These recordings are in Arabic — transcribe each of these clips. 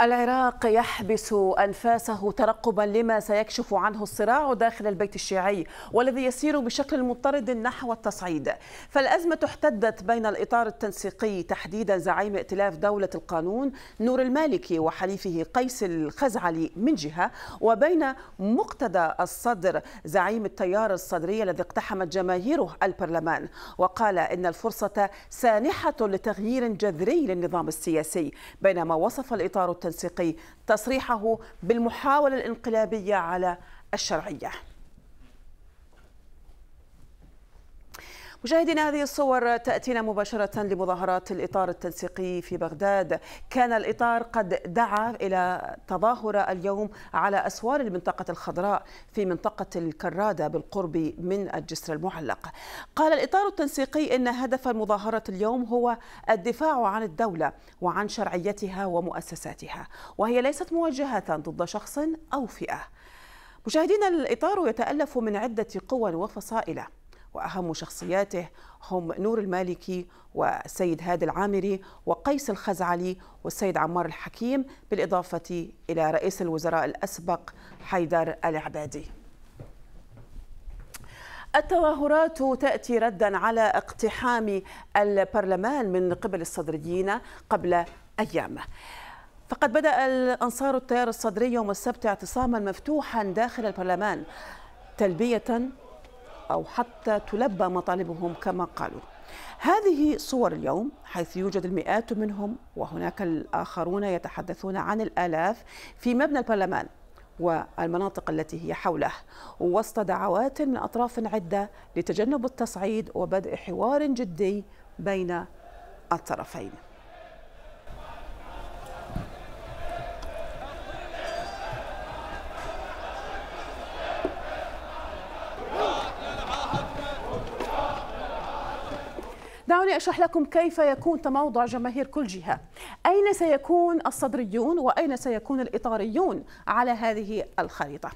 العراق يحبس أنفاسه ترقبا لما سيكشف عنه الصراع داخل البيت الشيعي والذي يسير بشكل مضطرد نحو التصعيد فالأزمة احتدت بين الإطار التنسيقي تحديدا زعيم ائتلاف دولة القانون نور المالكي وحليفه قيس الخزعلي من جهة وبين مقتدى الصدر زعيم التيار الصدري الذي اقتحمت جماهيره البرلمان وقال إن الفرصة سانحة لتغيير جذري للنظام السياسي بينما وصف الإطار التنسيقي التنسيقي تصريحه بالمحاولة الانقلابية على الشرعية مشاهدينا هذه الصور تأتينا مباشرة لمظاهرات الإطار التنسيقي في بغداد كان الإطار قد دعا إلى تظاهرة اليوم على أسوار المنطقة الخضراء في منطقة الكرادة بالقرب من الجسر المعلق قال الإطار التنسيقي إن هدف المظاهرة اليوم هو الدفاع عن الدولة وعن شرعيتها ومؤسساتها وهي ليست موجهة ضد شخص أو فئة مشاهدينا الإطار يتألف من عدة قوى وفصائل وأهم شخصياته هم نور المالكي والسيد هادي العامري وقيس الخزعلي والسيد عمار الحكيم بالإضافة إلى رئيس الوزراء الأسبق حيدر العبادي التظاهرات تأتي ردا على اقتحام البرلمان من قبل الصدريين قبل أيام فقد بدأ الأنصار التيار الصدري يوم السبت اعتصاما مفتوحا داخل البرلمان تلبية أو حتى تلبى مطالبهم كما قالوا هذه صور اليوم حيث يوجد المئات منهم وهناك الآخرون يتحدثون عن الآلاف في مبنى البرلمان والمناطق التي هي حوله وسط دعوات من أطراف عدة لتجنب التصعيد وبدء حوار جدي بين الطرفين دعوني أشرح لكم كيف يكون تموضع جماهير كل جهة أين سيكون الصدريون وأين سيكون الإطاريون على هذه الخريطة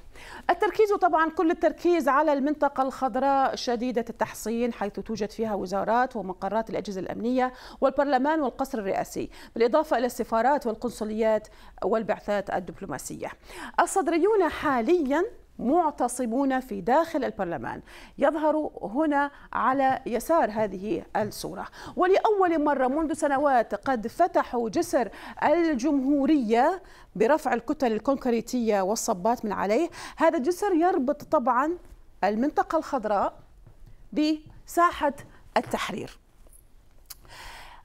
التركيز طبعا كل التركيز على المنطقة الخضراء شديدة التحصين حيث توجد فيها وزارات ومقرات الأجهزة الأمنية والبرلمان والقصر الرئاسي بالإضافة إلى السفارات والقنصليات والبعثات الدبلوماسية الصدريون حاليا معتصمون في داخل البرلمان يظهر هنا على يسار هذه الصورة ولأول مرة منذ سنوات قد فتحوا جسر الجمهورية برفع الكتل الكونكريتية والصبات من عليه هذا الجسر يربط طبعا المنطقة الخضراء بساحة التحرير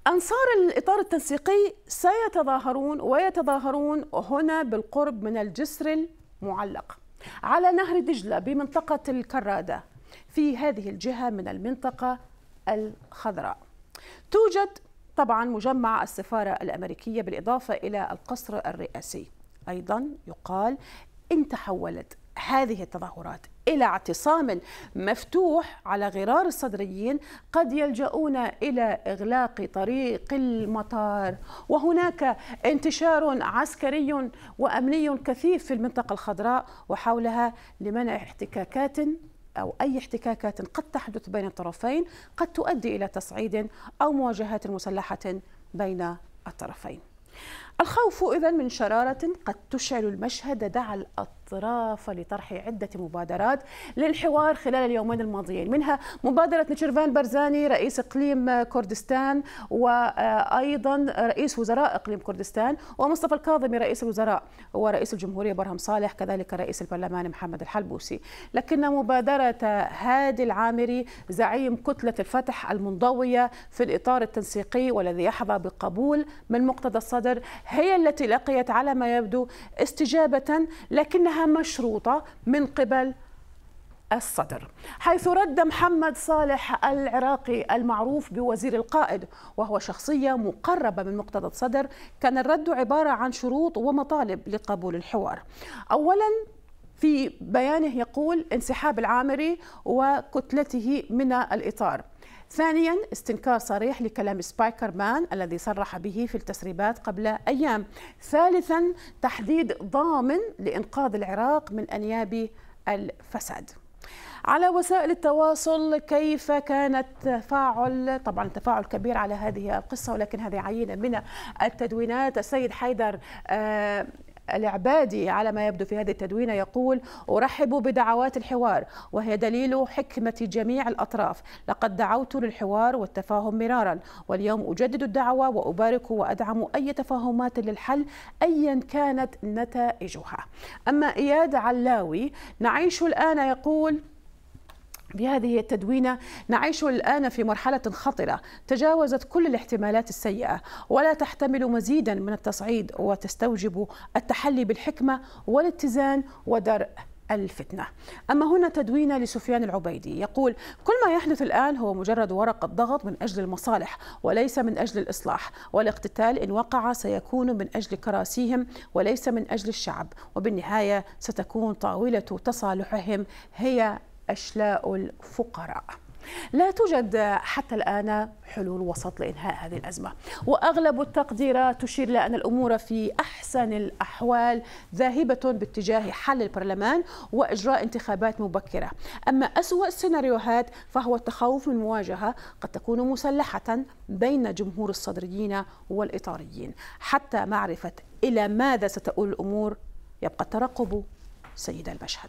أنصار الإطار التنسيقي سيتظاهرون ويتظاهرون هنا بالقرب من الجسر المعلق على نهر دجلة بمنطقة الكرادة في هذه الجهة من المنطقة الخضراء توجد طبعا مجمع السفارة الأمريكية بالإضافة إلى القصر الرئاسي أيضا يقال إن تحولت هذه التظاهرات الى اعتصام مفتوح على غرار الصدريين قد يلجؤون الى اغلاق طريق المطار وهناك انتشار عسكري وامني كثيف في المنطقه الخضراء وحولها لمنع احتكاكات أو أي احتكاكات قد تحدث بين الطرفين قد تؤدي إلى تصعيد أو مواجهات مسلحة بين الطرفين الخوف إذا من شرارة قد تشعل المشهد دعا الأطفال الظرافة لطرح عدة مبادرات للحوار خلال اليومين الماضيين منها مبادرة نشرفان برزاني رئيس إقليم كردستان وأيضا رئيس وزراء إقليم كردستان ومصطفى الكاظمي رئيس الوزراء ورئيس الجمهورية برهم صالح كذلك رئيس البرلمان محمد الحلبوسي لكن مبادرة هادي العامري زعيم كتلة الفتح المنضوية في الإطار التنسيقي والذي يحظى بقبول من مقتضى الصدر هي التي لقيت على ما يبدو استجابة لكنها مشروطه من قبل الصدر حيث رد محمد صالح العراقي المعروف بوزير القائد وهو شخصية مقربة من مقتدى الصدر كان الرد عبارة عن شروط ومطالب لقبول الحوار أولا في بيانه يقول انسحاب العامري وكتلته من الإطار ثانيا استنكار صريح لكلام سبايكر مان الذي صرح به في التسريبات قبل أيام ثالثا تحديد ضامن لإنقاذ العراق من أنياب الفساد على وسائل التواصل كيف كان التفاعل طبعا تفاعل كبير على هذه القصة ولكن هذه عينة من التدوينات السيد حيدر آه العبادي على ما يبدو في هذه التدوينة يقول أرحب بدعوات الحوار وهي دليل حكمة جميع الأطراف لقد دعوت للحوار والتفاهم مرارا واليوم أجدد الدعوة وأبارك وأدعم أي تفاهمات للحل أيا كانت نتائجها أما إياد علاوي نعيش الآن يقول بهذه التدوينة نعيش الآن في مرحلة خطرة تجاوزت كل الاحتمالات السيئة ولا تحتمل مزيدا من التصعيد وتستوجب التحلي بالحكمة والاتزان ودرء الفتنة أما هنا تدوينة لسفيان العبيدي يقول كل ما يحدث الآن هو مجرد ورقة ضغط من أجل المصالح وليس من أجل الإصلاح والاقتتال إن وقع سيكون من أجل كراسيهم وليس من أجل الشعب وبالنهاية ستكون طاولة تصالحهم هي أشلاء الفقراء لا توجد حتى الآن حلول وسط لإنهاء هذه الأزمة وأغلب التقديرات تشير إلى أن الأمور في أحسن الأحوال ذاهبة باتجاه حل البرلمان وإجراء انتخابات مبكرة أما أسوأ السيناريوهات فهو التخوف من مواجهة قد تكون مسلحة بين جمهور الصدريين والإطاريين حتى معرفة إلى ماذا ستؤول الأمور يبقى الترقب سيد المشهد